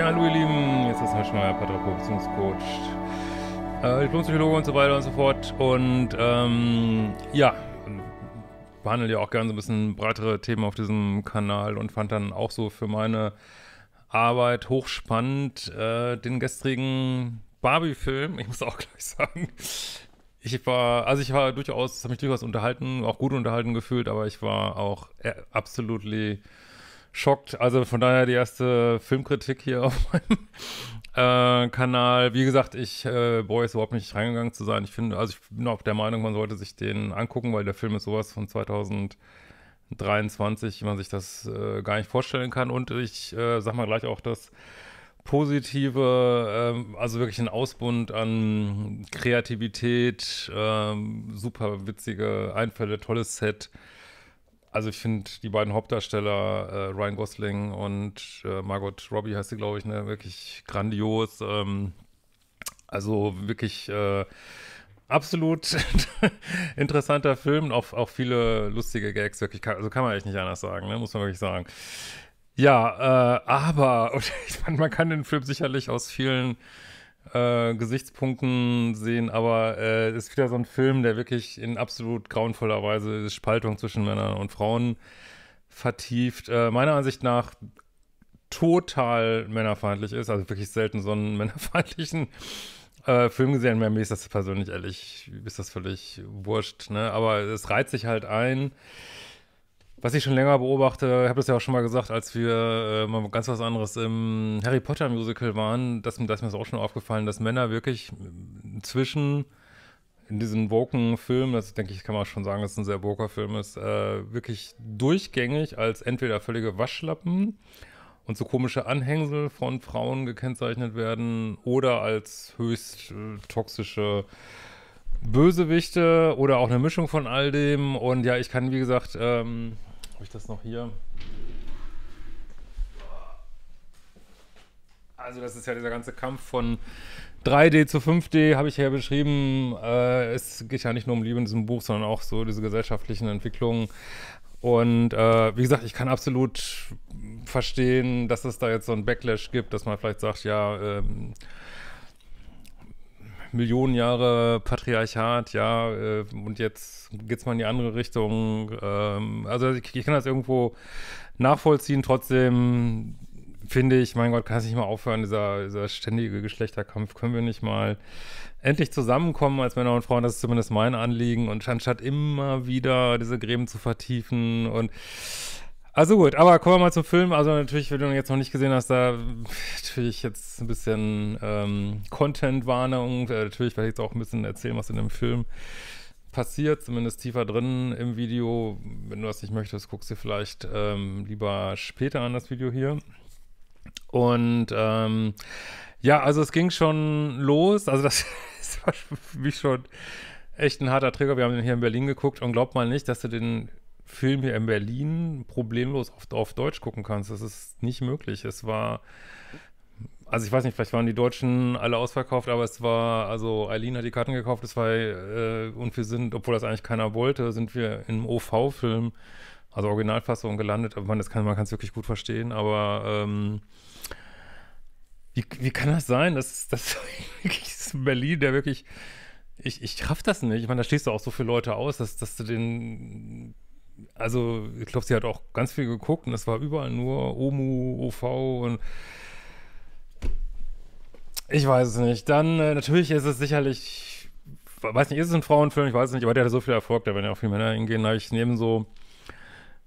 Ja, hallo ihr Lieben, jetzt ist Herr Schmeier, Patrick Beziehungscoach, äh, Diplompsychologe und so weiter und so fort. Und ähm, ja, behandle ja auch gerne so ein bisschen breitere Themen auf diesem Kanal und fand dann auch so für meine Arbeit hochspannend äh, den gestrigen Barbie-Film. Ich muss auch gleich sagen, ich war, also ich war durchaus, habe mich durchaus unterhalten, auch gut unterhalten gefühlt, aber ich war auch äh, absolut schockt. Also von daher die erste Filmkritik hier auf meinem äh, Kanal. Wie gesagt, ich äh, bereue es überhaupt nicht reingegangen zu sein. Ich finde, also ich bin auch der Meinung, man sollte sich den angucken, weil der Film ist sowas von 2023, wie man sich das äh, gar nicht vorstellen kann. Und ich äh, sag mal gleich auch, das positive, äh, also wirklich ein Ausbund an Kreativität, äh, super witzige Einfälle, tolles Set, also ich finde die beiden Hauptdarsteller, äh, Ryan Gosling und äh, Margot Robbie heißt sie, glaube ich, ne, wirklich grandios. Ähm, also wirklich äh, absolut interessanter Film, auch, auch viele lustige Gags, wirklich, kann, also kann man echt nicht anders sagen, ne, muss man wirklich sagen. Ja, äh, aber ich meine, man kann den Film sicherlich aus vielen äh, Gesichtspunkten sehen, aber äh, ist wieder so ein Film, der wirklich in absolut grauenvoller Weise Spaltung zwischen Männern und Frauen vertieft. Äh, meiner Ansicht nach total männerfeindlich ist, also wirklich selten so einen männerfeindlichen äh, Film gesehen. Mehr mir ist das persönlich ehrlich, ist das völlig wurscht, ne? Aber es reiht sich halt ein. Was ich schon länger beobachte, ich habe das ja auch schon mal gesagt, als wir äh, mal ganz was anderes im Harry Potter Musical waren, dass, ist mir das auch schon aufgefallen, dass Männer wirklich inzwischen äh, in diesem woken Film, das denke ich, kann man schon sagen, dass es ein sehr woker Film ist, äh, wirklich durchgängig als entweder völlige Waschlappen und so komische Anhängsel von Frauen gekennzeichnet werden oder als höchst äh, toxische Bösewichte oder auch eine Mischung von all dem. Und ja, ich kann, wie gesagt, ähm, habe ich das noch hier? Also das ist ja dieser ganze Kampf von 3D zu 5D, habe ich ja beschrieben. Äh, es geht ja nicht nur um Liebe in diesem Buch, sondern auch so diese gesellschaftlichen Entwicklungen. Und äh, wie gesagt, ich kann absolut verstehen, dass es da jetzt so einen Backlash gibt, dass man vielleicht sagt, ja, ähm, Millionen Jahre Patriarchat, ja, äh, und jetzt geht's mal in die andere Richtung. Ähm, also ich, ich, kann das irgendwo nachvollziehen, trotzdem finde ich, mein Gott, kann es nicht mal aufhören, dieser, dieser ständige Geschlechterkampf, können wir nicht mal endlich zusammenkommen als Männer und Frauen, das ist zumindest mein Anliegen und anstatt immer wieder diese Gräben zu vertiefen und also gut, aber kommen wir mal zum Film. Also natürlich, wenn du jetzt noch nicht gesehen hast, da natürlich jetzt ein bisschen ähm, Content-Warnung. Äh, natürlich werde ich jetzt auch ein bisschen erzählen, was in dem Film passiert, zumindest tiefer drin im Video. Wenn du das nicht möchtest, guckst du vielleicht ähm, lieber später an das Video hier. Und ähm, ja, also es ging schon los. Also das, das war für mich schon echt ein harter Trigger. Wir haben den hier in Berlin geguckt und glaubt mal nicht, dass du den Film hier in Berlin problemlos auf, auf Deutsch gucken kannst. Das ist nicht möglich. Es war, also ich weiß nicht, vielleicht waren die Deutschen alle ausverkauft, aber es war, also Eileen hat die Karten gekauft, es war, äh, und wir sind, obwohl das eigentlich keiner wollte, sind wir im OV-Film, also Originalfassung gelandet. man, das kann, man kann es wirklich gut verstehen, aber, ähm, wie, wie kann das sein? Das, das ist Berlin, der wirklich, ich, ich raff das nicht. Ich meine, da stehst du auch so viele Leute aus, dass, dass du den also ich glaube, sie hat auch ganz viel geguckt und es war überall nur OMU, OV und ich weiß es nicht. Dann, äh, natürlich ist es sicherlich, weiß nicht, ist es ein Frauenfilm? Ich weiß es nicht, aber der hatte so viel Erfolg, da werden ja auch viele Männer hingehen. Da habe ich neben so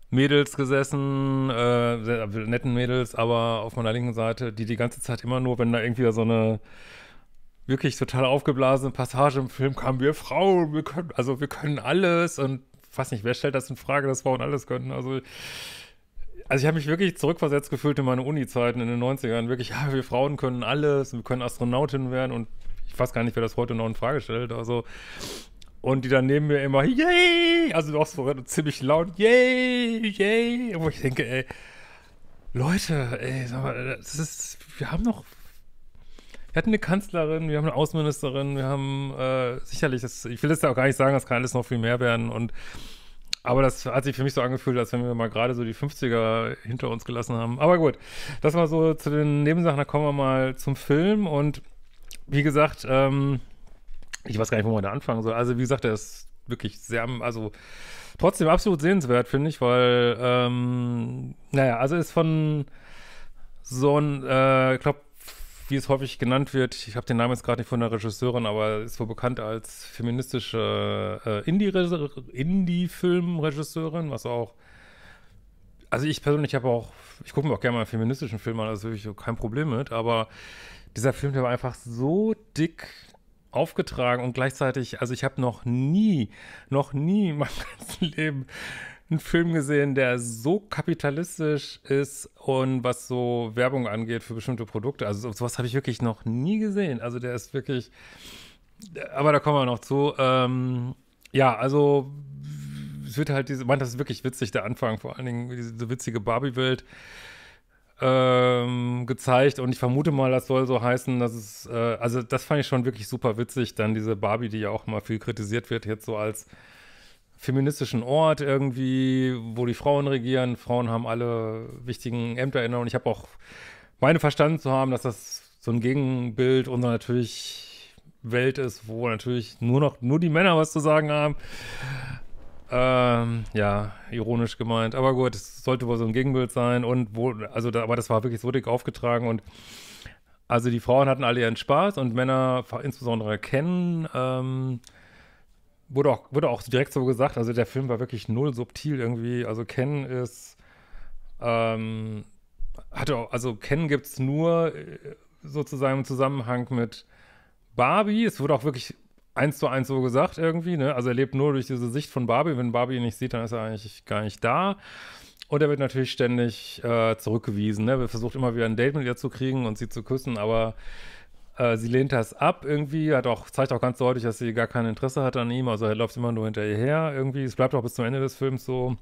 Mädels gesessen, äh, sehr, netten Mädels, aber auf meiner linken Seite, die die ganze Zeit immer nur, wenn da irgendwie so eine wirklich total aufgeblasene Passage im Film kam, wir Frauen, wir können, also wir können alles und weiß nicht, wer stellt das in Frage, dass Frauen alles könnten? Also, also ich habe mich wirklich zurückversetzt gefühlt in meine Uni-Zeiten in den 90ern. Wirklich, ja, wir Frauen können alles, wir können Astronautinnen werden und ich weiß gar nicht, wer das heute noch in Frage stellt. Also, und die dann neben mir immer, yay! Also auch so ziemlich laut, yay, yay! Wo ich denke, ey, Leute, ey, sag mal, das ist, wir haben noch wir hatten eine Kanzlerin, wir haben eine Außenministerin, wir haben äh, sicherlich, das, ich will das ja auch gar nicht sagen, das kann alles noch viel mehr werden. Und aber das hat sich für mich so angefühlt, als wenn wir mal gerade so die 50er hinter uns gelassen haben. Aber gut, das war so zu den Nebensachen, da kommen wir mal zum Film. Und wie gesagt, ähm, ich weiß gar nicht, wo man da anfangen soll. Also, wie gesagt, der ist wirklich sehr, also trotzdem absolut sehenswert, finde ich, weil, ähm, naja, also ist von so ein, äh, ich glaube, wie es häufig genannt wird, ich habe den Namen jetzt gerade nicht von der Regisseurin, aber ist wohl bekannt als feministische äh, Indie-Film-Regisseurin, was auch. Also ich persönlich habe auch, ich gucke mir auch gerne mal einen feministischen Film an, also wirklich kein Problem mit, aber dieser Film, der war einfach so dick aufgetragen und gleichzeitig, also ich habe noch nie, noch nie in meinem ganzen Leben einen Film gesehen, der so kapitalistisch ist und was so Werbung angeht für bestimmte Produkte. Also sowas habe ich wirklich noch nie gesehen. Also der ist wirklich, aber da kommen wir noch zu. Ähm, ja, also es wird halt diese, man, das ist wirklich witzig, der Anfang, vor allen Dingen diese witzige Barbie-Welt ähm, gezeigt und ich vermute mal, das soll so heißen, dass es, äh, also das fand ich schon wirklich super witzig, dann diese Barbie, die ja auch mal viel kritisiert wird, jetzt so als feministischen Ort irgendwie, wo die Frauen regieren. Frauen haben alle wichtigen Ämter inne und ich habe auch meine verstanden zu haben, dass das so ein Gegenbild unserer natürlich Welt ist, wo natürlich nur noch nur die Männer was zu sagen haben. Ähm, ja, ironisch gemeint. Aber gut, es sollte wohl so ein Gegenbild sein und wo, also da, aber das war wirklich so dick aufgetragen und also die Frauen hatten alle ihren Spaß und Männer insbesondere kennen ähm, wurde auch, wurde auch direkt so gesagt, also der Film war wirklich null subtil irgendwie. Also Ken ist, ähm, hatte auch, also Ken gibt es nur äh, sozusagen im Zusammenhang mit Barbie. Es wurde auch wirklich eins zu eins so gesagt irgendwie, ne? Also er lebt nur durch diese Sicht von Barbie. Wenn Barbie ihn nicht sieht, dann ist er eigentlich gar nicht da. Und er wird natürlich ständig äh, zurückgewiesen. Ne? Er versucht immer wieder ein Date mit ihr zu kriegen und sie zu küssen, aber äh, sie lehnt das ab irgendwie, hat auch, zeigt auch ganz deutlich, dass sie gar kein Interesse hat an ihm, also er läuft immer nur hinter ihr her irgendwie. Es bleibt auch bis zum Ende des Films so.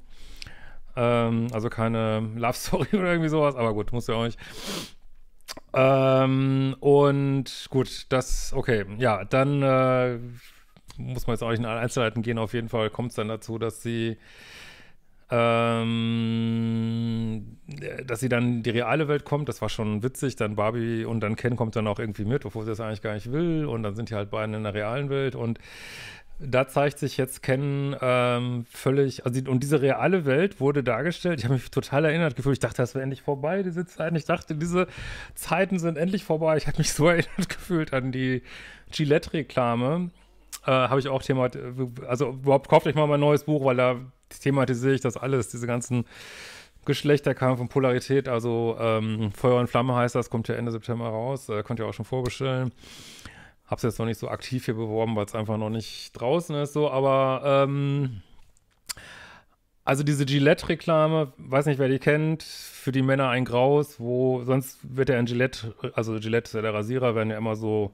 Ähm, also keine Love Story oder irgendwie sowas, aber gut, muss ja auch nicht. Ähm, und gut, das, okay, ja, dann äh, muss man jetzt auch nicht in alle Einzelheiten gehen. Auf jeden Fall kommt es dann dazu, dass sie ähm, äh, dass sie dann in die reale Welt kommt, das war schon witzig. Dann Barbie und dann Ken kommt dann auch irgendwie mit, obwohl sie das eigentlich gar nicht will. Und dann sind die halt beide in der realen Welt. Und da zeigt sich jetzt Ken ähm, völlig, also die, und diese reale Welt wurde dargestellt. Ich habe mich total erinnert gefühlt. Ich dachte, das wäre endlich vorbei, diese Zeiten. Ich dachte, diese Zeiten sind endlich vorbei. Ich habe mich so erinnert gefühlt an die Gillette-Reklame, äh, habe ich auch Thema, also überhaupt kauft euch mal mein neues Buch, weil da thematisiere ich das alles, diese ganzen Geschlechterkampf und Polarität, also ähm, Feuer und Flamme heißt das, kommt ja Ende September raus, äh, könnt ihr auch schon vorbestellen. Hab's jetzt noch nicht so aktiv hier beworben, weil es einfach noch nicht draußen ist, so, aber ähm, also diese Gillette-Reklame, weiß nicht, wer die kennt, für die Männer ein Graus, wo sonst wird ja ein Gillette, also Gillette ist ja der Rasierer, werden ja immer so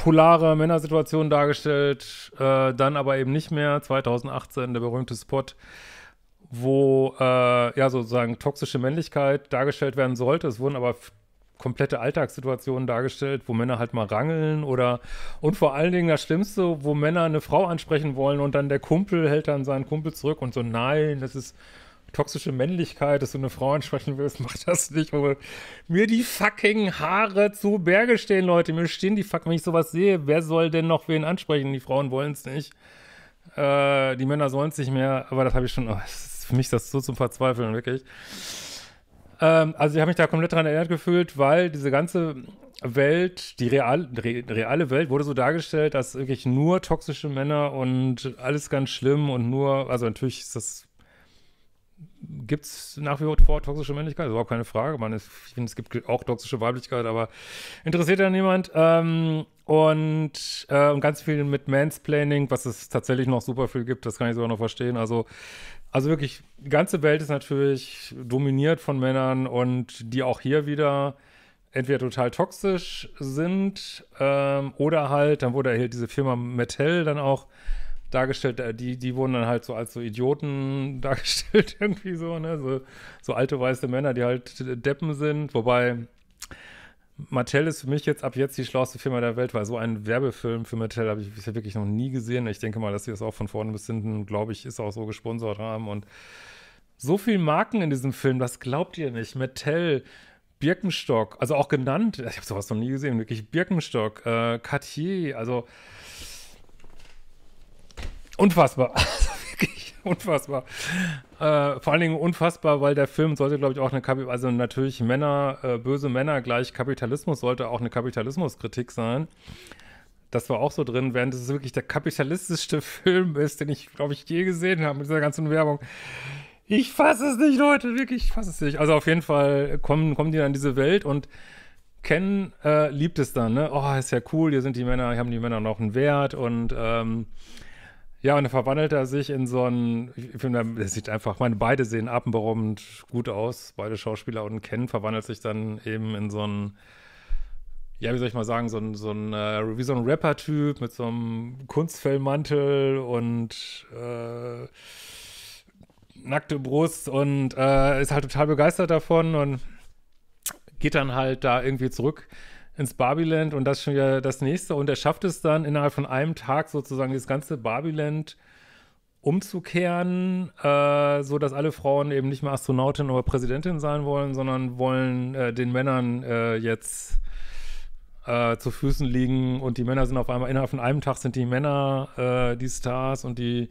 polare Männersituation dargestellt, äh, dann aber eben nicht mehr. 2018 der berühmte Spot, wo äh, ja sozusagen toxische Männlichkeit dargestellt werden sollte. Es wurden aber komplette Alltagssituationen dargestellt, wo Männer halt mal rangeln oder und vor allen Dingen das Schlimmste, wo Männer eine Frau ansprechen wollen und dann der Kumpel hält dann seinen Kumpel zurück und so, nein, das ist toxische Männlichkeit, dass du eine Frau ansprechen willst, mach das nicht, wo mir die fucking Haare zu Berge stehen, Leute. Mir stehen die fucking, wenn ich sowas sehe, wer soll denn noch wen ansprechen? Die Frauen wollen es nicht. Äh, die Männer sollen es nicht mehr, aber das habe ich schon, oh, ist für mich das so zum Verzweifeln, wirklich. Ähm, also ich habe mich da komplett daran erinnert gefühlt, weil diese ganze Welt, die real, re, reale Welt wurde so dargestellt, dass wirklich nur toxische Männer und alles ganz schlimm und nur, also natürlich ist das gibt es nach wie vor toxische Männlichkeit, das ist überhaupt keine Frage. Man ist, ich finde, es gibt auch toxische Weiblichkeit, aber interessiert ja niemand. Ähm, und, äh, und ganz viel mit Mansplaining, was es tatsächlich noch super viel gibt, das kann ich sogar noch verstehen. Also, also wirklich, die ganze Welt ist natürlich dominiert von Männern und die auch hier wieder entweder total toxisch sind ähm, oder halt, dann wurde hier diese Firma Mattel dann auch dargestellt, äh, die, die wurden dann halt so als so Idioten dargestellt, irgendwie so, ne? So, so alte weiße Männer, die halt Deppen sind. Wobei Mattel ist für mich jetzt ab jetzt die schlauste Firma der Welt, weil so einen Werbefilm für Mattel habe ich bisher wirklich noch nie gesehen. Ich denke mal, dass sie das auch von vorne bis hinten, glaube ich, ist auch so gesponsert haben. Und so viele Marken in diesem Film, das glaubt ihr nicht. Mattel, Birkenstock, also auch genannt, ich habe sowas noch nie gesehen, wirklich Birkenstock, äh, Cartier, also unfassbar. Also wirklich unfassbar. Äh, vor allen Dingen unfassbar, weil der Film sollte, glaube ich, auch eine, Kapi also natürlich Männer, äh, böse Männer gleich Kapitalismus sollte auch eine Kapitalismuskritik sein. Das war auch so drin, während es wirklich der kapitalistischste Film ist, den ich, glaube ich, je gesehen habe mit dieser ganzen Werbung. Ich fasse es nicht, Leute, wirklich, ich fasse es nicht. Also auf jeden Fall kommen, kommen die dann in diese Welt und Ken äh, liebt es dann, ne? Oh, ist ja cool, hier sind die Männer, hier haben die Männer noch einen Wert und ähm, ja, und dann verwandelt er sich in so einen, ich finde, das sieht einfach, meine, beide sehen atemberaubend gut aus, beide Schauspieler und Ken verwandelt sich dann eben in so einen, ja, wie soll ich mal sagen, so ein, so ein, äh, wie so ein Rapper-Typ mit so einem Kunstfellmantel und äh, nackte Brust und äh, ist halt total begeistert davon und geht dann halt da irgendwie zurück ins Barbiland und das ist schon wieder das nächste. Und er schafft es dann innerhalb von einem Tag sozusagen das ganze Barbiland umzukehren, äh, so dass alle Frauen eben nicht mehr Astronautin oder Präsidentin sein wollen, sondern wollen äh, den Männern äh, jetzt äh, zu Füßen liegen und die Männer sind auf einmal innerhalb von einem Tag sind die Männer äh, die Stars und die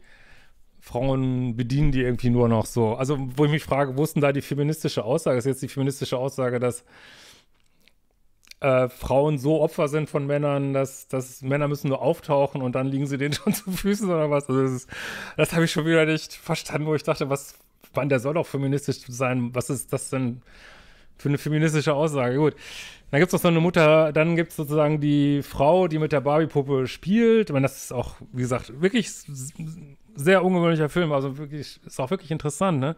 Frauen bedienen die irgendwie nur noch so. Also wo ich mich frage, wo ist denn da die feministische Aussage? Ist jetzt die feministische Aussage, dass äh, Frauen so Opfer sind von Männern, dass, dass Männer müssen nur auftauchen und dann liegen sie denen schon zu Füßen oder was. Also das, ist, das habe ich schon wieder nicht verstanden, wo ich dachte, was, Mann, der soll doch feministisch sein. Was ist das denn für eine feministische Aussage? Gut. Dann gibt es noch so eine Mutter, dann gibt es sozusagen die Frau, die mit der Barbie-Puppe spielt. Ich meine, das ist auch, wie gesagt, wirklich sehr ungewöhnlicher Film. Also wirklich, ist auch wirklich interessant, ne?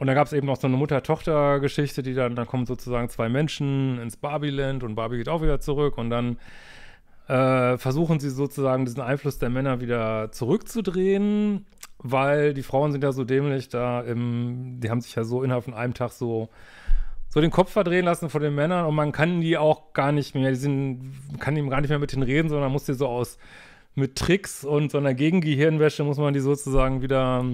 Und da gab es eben noch so eine Mutter-Tochter-Geschichte, die dann, dann kommen sozusagen zwei Menschen ins Barbieland und Barbie geht auch wieder zurück und dann äh, versuchen sie sozusagen diesen Einfluss der Männer wieder zurückzudrehen, weil die Frauen sind ja so dämlich, da im, die haben sich ja so innerhalb von einem Tag so so den Kopf verdrehen lassen von den Männern und man kann die auch gar nicht mehr, die sind, kann eben gar nicht mehr mit denen reden, sondern man muss die so aus mit Tricks und so einer Gegengehirnwäsche muss man die sozusagen wieder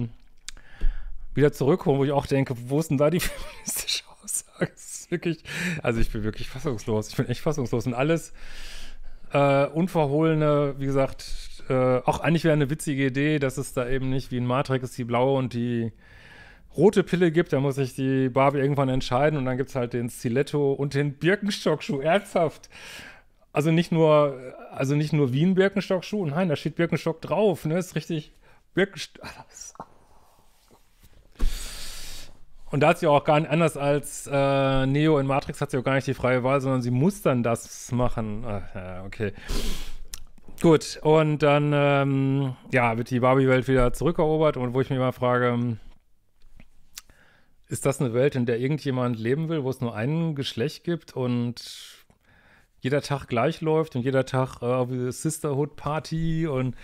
wieder zurückholen, wo ich auch denke, wo ist denn da die feministische Aussage? ist wirklich, also ich bin wirklich fassungslos. Ich bin echt fassungslos. Und alles äh, unverhohlene, wie gesagt, äh, auch eigentlich wäre eine witzige Idee, dass es da eben nicht wie in Matrix die blaue und die rote Pille gibt, da muss sich die Barbie irgendwann entscheiden und dann gibt es halt den Stiletto und den Birkenstockschuh, ernsthaft. Also nicht nur, also nicht nur Wien Birkenstockschuh, nein, da steht Birkenstock drauf, ne? Ist richtig Birkenstock. Und da hat sie auch gar nicht, anders als äh, Neo in Matrix, hat sie auch gar nicht die freie Wahl, sondern sie muss dann das machen. Ach, ja, okay. Gut, und dann, ähm, ja, wird die Barbie-Welt wieder zurückerobert und wo ich mich immer frage, ist das eine Welt, in der irgendjemand leben will, wo es nur ein Geschlecht gibt und jeder Tag gleich läuft und jeder Tag äh, Sisterhood-Party und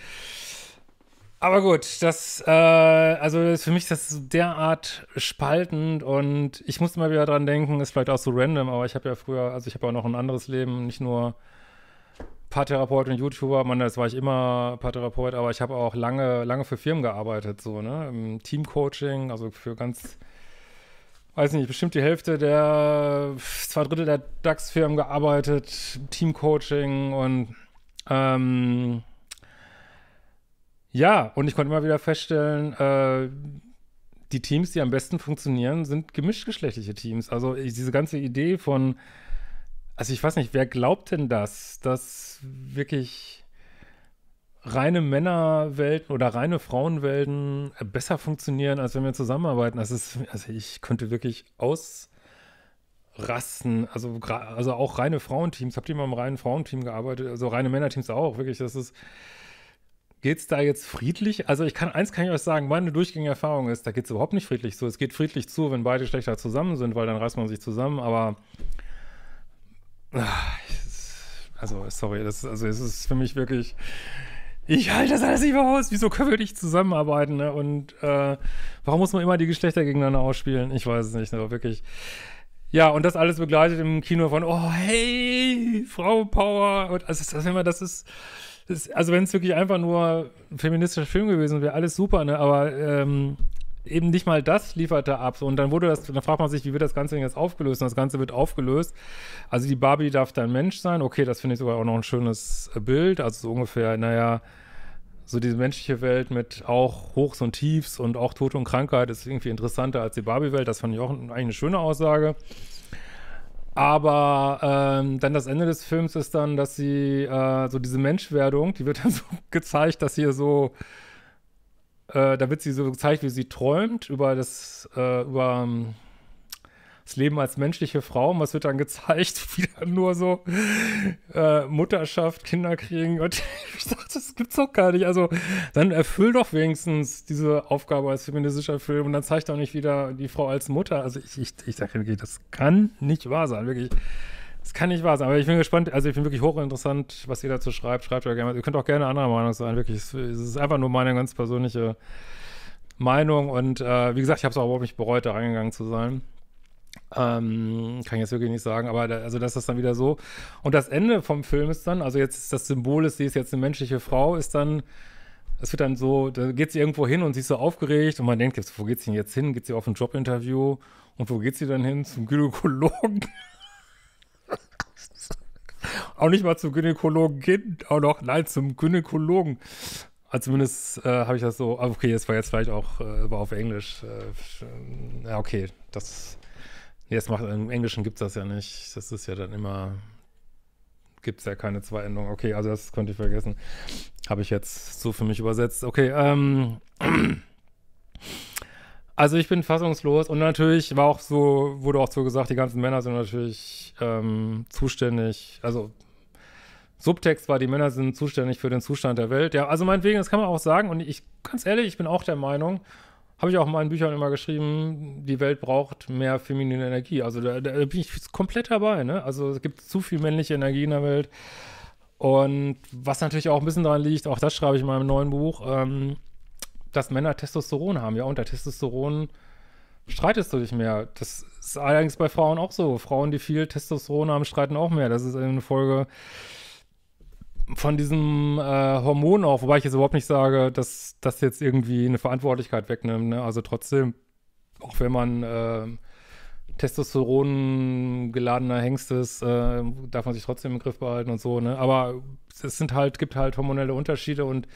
aber gut, das, äh, also das für mich ist das derart spaltend und ich muss mal wieder dran denken, ist vielleicht auch so random, aber ich habe ja früher, also ich habe ja noch ein anderes Leben, nicht nur Paartherapeut und YouTuber, man, das war ich immer Paartherapeut, aber ich habe auch lange, lange für Firmen gearbeitet, so, ne, im Teamcoaching, also für ganz, weiß nicht, bestimmt die Hälfte der, zwei Drittel der DAX-Firmen gearbeitet, Teamcoaching und, ähm, ja, und ich konnte immer wieder feststellen, äh, die Teams, die am besten funktionieren, sind gemischtgeschlechtliche Teams. Also ich, diese ganze Idee von, also ich weiß nicht, wer glaubt denn das, dass wirklich reine Männerwelten oder reine Frauenwelten besser funktionieren, als wenn wir zusammenarbeiten? Das also ist, also ich könnte wirklich ausrasten. also, also auch reine Frauenteams, habt ihr mal im reinen Frauenteam gearbeitet, also reine Männerteams auch, wirklich, das ist, geht es da jetzt friedlich? Also ich kann, eins kann ich euch sagen, meine durchgängige Erfahrung ist, da geht es überhaupt nicht friedlich zu. Es geht friedlich zu, wenn beide Geschlechter zusammen sind, weil dann reißt man sich zusammen, aber ah, also, sorry, das, also es ist für mich wirklich, ich halte das alles nicht mehr aus. Wieso können wir nicht zusammenarbeiten? Ne? Und äh, warum muss man immer die Geschlechter gegeneinander ausspielen? Ich weiß es nicht, ne? aber wirklich. Ja, und das alles begleitet im Kino von, oh, hey, Frau Power. Und also, das, das, das ist ist, also wenn es wirklich einfach nur ein feministischer Film gewesen wäre, alles super, ne? Aber ähm, eben nicht mal das lieferte ab. Und dann wurde das, dann fragt man sich, wie wird das Ganze denn jetzt aufgelöst? Und das Ganze wird aufgelöst. Also die Barbie darf dann Mensch sein. Okay, das finde ich sogar auch noch ein schönes äh, Bild. Also so ungefähr, naja, so diese menschliche Welt mit auch Hochs und Tiefs und auch Tod und Krankheit ist irgendwie interessanter als die Barbie-Welt. Das fand ich auch eigentlich eine schöne Aussage. Aber ähm, dann das Ende des Films ist dann, dass sie äh, so diese Menschwerdung, die wird dann so gezeigt, dass hier so, äh, da wird sie so gezeigt, wie sie träumt über das, äh, über ähm, das Leben als menschliche Frau. Und was wird dann gezeigt? Wieder nur so äh, Mutterschaft, Kinder kriegen. Und ich dachte, das gibt's doch gar nicht. Also dann erfüll doch wenigstens diese Aufgabe als feministischer Film und dann zeigt doch nicht wieder die Frau als Mutter. Also ich, ich, ich dachte, das kann nicht wahr sein, wirklich. Das kann nicht wahr sein, aber ich bin gespannt. Also, ich bin wirklich hochinteressant, was ihr dazu schreibt. Schreibt ja gerne. Ihr könnt auch gerne anderer Meinung sein, wirklich. Es ist einfach nur meine ganz persönliche Meinung und äh, wie gesagt, ich habe es auch überhaupt nicht bereut, da reingegangen zu sein. Ähm, kann ich jetzt wirklich nicht sagen, aber da, also das ist dann wieder so. Und das Ende vom Film ist dann, also jetzt das Symbol ist, sie ist jetzt eine menschliche Frau, ist dann, es wird dann so, da geht sie irgendwo hin und sie ist so aufgeregt und man denkt jetzt, wo geht sie denn jetzt hin? Geht sie auf ein Jobinterview? Und wo geht sie dann hin? Zum Gynäkologen. auch nicht mal zum Gynäkologen Kind, auch noch, nein, zum Gynäkologen. Also zumindest äh, habe ich das so, ah, okay, das war jetzt vielleicht auch äh, war auf Englisch. Äh, ja, okay, das Jetzt macht, im Englischen gibt es das ja nicht. Das ist ja dann immer, gibt es ja keine zwei Endungen. Okay, also das konnte ich vergessen. Habe ich jetzt so für mich übersetzt. Okay, ähm. Also ich bin fassungslos und natürlich war auch so, wurde auch so gesagt, die ganzen Männer sind natürlich ähm, zuständig, also Subtext war, die Männer sind zuständig für den Zustand der Welt. Ja, also meinetwegen, das kann man auch sagen und ich, ganz ehrlich, ich bin auch der Meinung, habe ich auch in meinen Büchern immer geschrieben, die Welt braucht mehr feminine Energie. Also da, da bin ich komplett dabei. Ne? Also es gibt zu viel männliche Energie in der Welt. Und was natürlich auch ein bisschen daran liegt, auch das schreibe ich in meinem neuen Buch, ähm, dass Männer Testosteron haben. Ja, unter Testosteron streitest du dich mehr. Das ist allerdings bei Frauen auch so. Frauen, die viel Testosteron haben, streiten auch mehr. Das ist eine Folge von diesem äh, Hormon auch, wobei ich jetzt überhaupt nicht sage, dass das jetzt irgendwie eine Verantwortlichkeit wegnimmt. Ne? Also trotzdem, auch wenn man äh, Testosteron geladener Hengst ist, äh, darf man sich trotzdem im Griff behalten und so. Ne? Aber es sind halt, gibt halt hormonelle Unterschiede und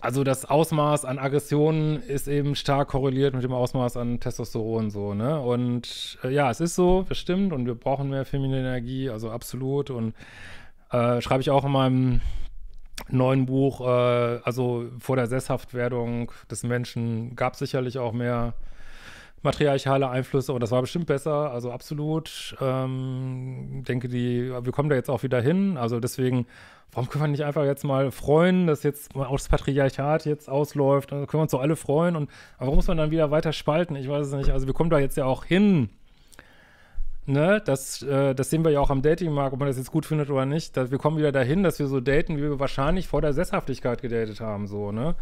also das Ausmaß an Aggressionen ist eben stark korreliert mit dem Ausmaß an Testosteron so, ne? Und äh, ja, es ist so, bestimmt, und wir brauchen mehr feminine Energie, also absolut. Und äh, schreibe ich auch in meinem neuen Buch, äh, also vor der Sesshaftwerdung des Menschen gab es sicherlich auch mehr matriarchale Einflüsse und das war bestimmt besser, also absolut. Ähm, denke, die, wir kommen da jetzt auch wieder hin. Also deswegen, warum können wir nicht einfach jetzt mal freuen, dass jetzt auch das Patriarchat jetzt ausläuft? Also können wir uns doch alle freuen und warum muss man dann wieder weiter spalten? Ich weiß es nicht. Also wir kommen da jetzt ja auch hin ne, das, äh, das sehen wir ja auch am Datingmarkt, ob man das jetzt gut findet oder nicht, dass wir kommen wieder dahin, dass wir so daten, wie wir wahrscheinlich vor der Sesshaftigkeit gedatet haben, so, ne?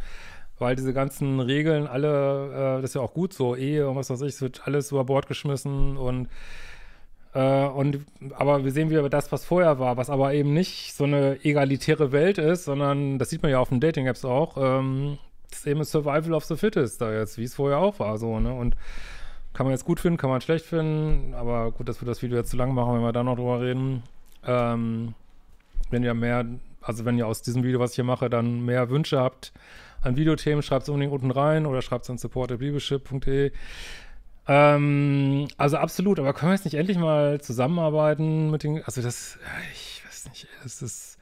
Weil diese ganzen Regeln alle, äh, das ist ja auch gut so, Ehe und was weiß ich, es wird alles über Bord geschmissen und äh, und aber wir sehen wieder das, was vorher war, was aber eben nicht so eine egalitäre Welt ist, sondern das sieht man ja auf den Dating-Apps auch, ähm, das ist eben Survival of the Fittest da jetzt, wie es vorher auch war, so, ne? Und kann man jetzt gut finden, kann man schlecht finden, aber gut, dass wir das Video jetzt zu lang machen, wenn wir da noch drüber reden. Ähm, wenn ihr mehr, also wenn ihr aus diesem Video, was ich hier mache, dann mehr Wünsche habt an Videothemen, schreibt es unbedingt unten rein oder schreibt es an support.liebeship.de. Ähm, also absolut, aber können wir jetzt nicht endlich mal zusammenarbeiten mit den, also das, ich weiß nicht, es ist,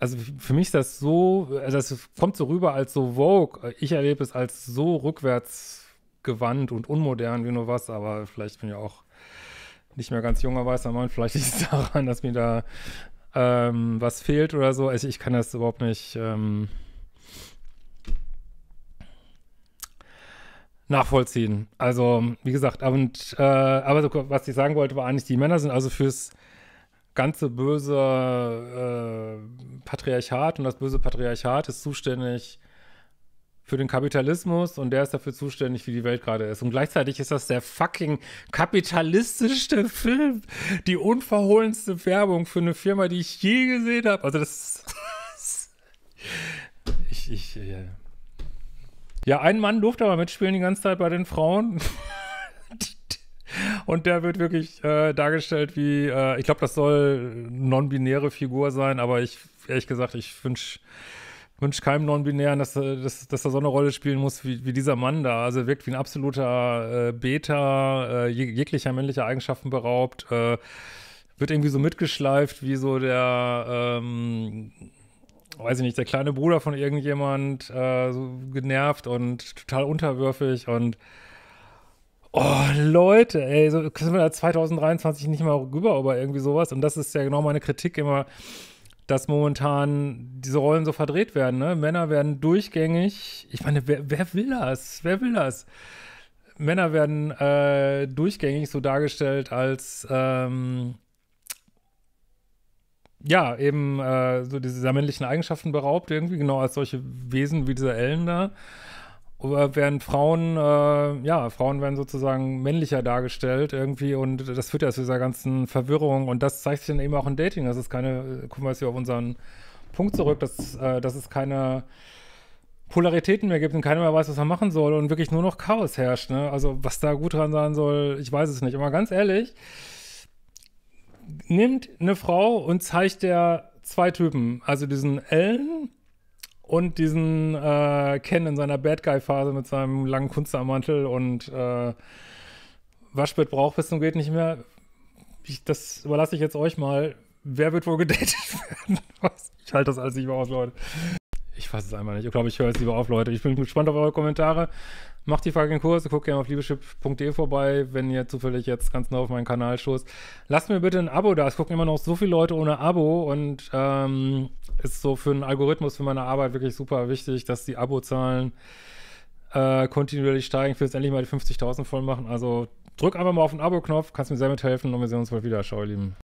also für mich ist das so, also das kommt so rüber als so Vogue. Ich erlebe es als so rückwärts abgewandt und unmodern wie nur was, aber vielleicht bin ich auch nicht mehr ganz junger weißer Mann. Vielleicht liegt es daran, dass mir da ähm, was fehlt oder so. Also ich kann das überhaupt nicht ähm, nachvollziehen. Also, wie gesagt, und, äh, aber so, was ich sagen wollte, war eigentlich, die Männer sind also fürs ganze böse äh, Patriarchat und das böse Patriarchat ist zuständig für den Kapitalismus und der ist dafür zuständig, wie die Welt gerade ist. Und gleichzeitig ist das der fucking kapitalistischste Film, die unverhohlenste Werbung für eine Firma, die ich je gesehen habe. Also das, das ich, ich, äh ja, ein Mann durfte aber mitspielen die ganze Zeit bei den Frauen. Und der wird wirklich äh, dargestellt wie, äh, ich glaube, das soll non-binäre Figur sein, aber ich, ehrlich gesagt, ich wünsche wünsche keinem Non-Binären, dass, äh, dass, dass er so eine Rolle spielen muss wie, wie dieser Mann da. Also wirkt wie ein absoluter äh, Beta, äh, jeglicher männlicher Eigenschaften beraubt, äh, wird irgendwie so mitgeschleift wie so der, ähm, weiß ich nicht, der kleine Bruder von irgendjemand, äh, so genervt und total unterwürfig und Oh, Leute, ey, so können wir da 2023 nicht mal rüber über irgendwie sowas. Und das ist ja genau meine Kritik immer dass momentan diese Rollen so verdreht werden. Ne? Männer werden durchgängig, ich meine, wer, wer will das? Wer will das? Männer werden äh, durchgängig so dargestellt als ähm, ja, eben äh, so diese männlichen Eigenschaften beraubt, irgendwie, genau als solche Wesen wie dieser Ellen da werden Frauen, äh, ja, Frauen werden sozusagen männlicher dargestellt irgendwie und das führt ja zu dieser ganzen Verwirrung und das zeigt sich dann eben auch in Dating. Das ist keine, äh, gucken wir jetzt hier auf unseren Punkt zurück, dass, äh, dass es keine Polaritäten mehr gibt und keiner mehr weiß, was man machen soll und wirklich nur noch Chaos herrscht. Ne? Also was da gut dran sein soll, ich weiß es nicht. Aber ganz ehrlich, nimmt eine Frau und zeigt der zwei Typen, also diesen Ellen und diesen äh, Ken in seiner Bad Guy-Phase mit seinem langen Kunstarmantel und äh, Waschbett braucht bis zum geht nicht mehr. Ich, das überlasse ich jetzt euch mal. Wer wird wohl gedatet werden? Ich halte das alles nicht mehr aus, Leute ich weiß es einfach nicht. Ich glaube, ich höre es lieber auf, Leute. Ich bin gespannt auf eure Kommentare. Macht die fucking Kurse, guckt gerne auf liebeschip.de vorbei, wenn ihr zufällig jetzt ganz neu auf meinen Kanal stoßt. Lasst mir bitte ein Abo da. Es gucken immer noch so viele Leute ohne Abo und ähm, ist so für den Algorithmus, für meine Arbeit wirklich super wichtig, dass die Abozahlen äh, kontinuierlich steigen. Ich will jetzt endlich mal die 50.000 voll machen. Also drück einfach mal auf den Abo-Knopf, kannst mir sehr mithelfen und wir sehen uns bald wieder. Ciao, ihr Lieben.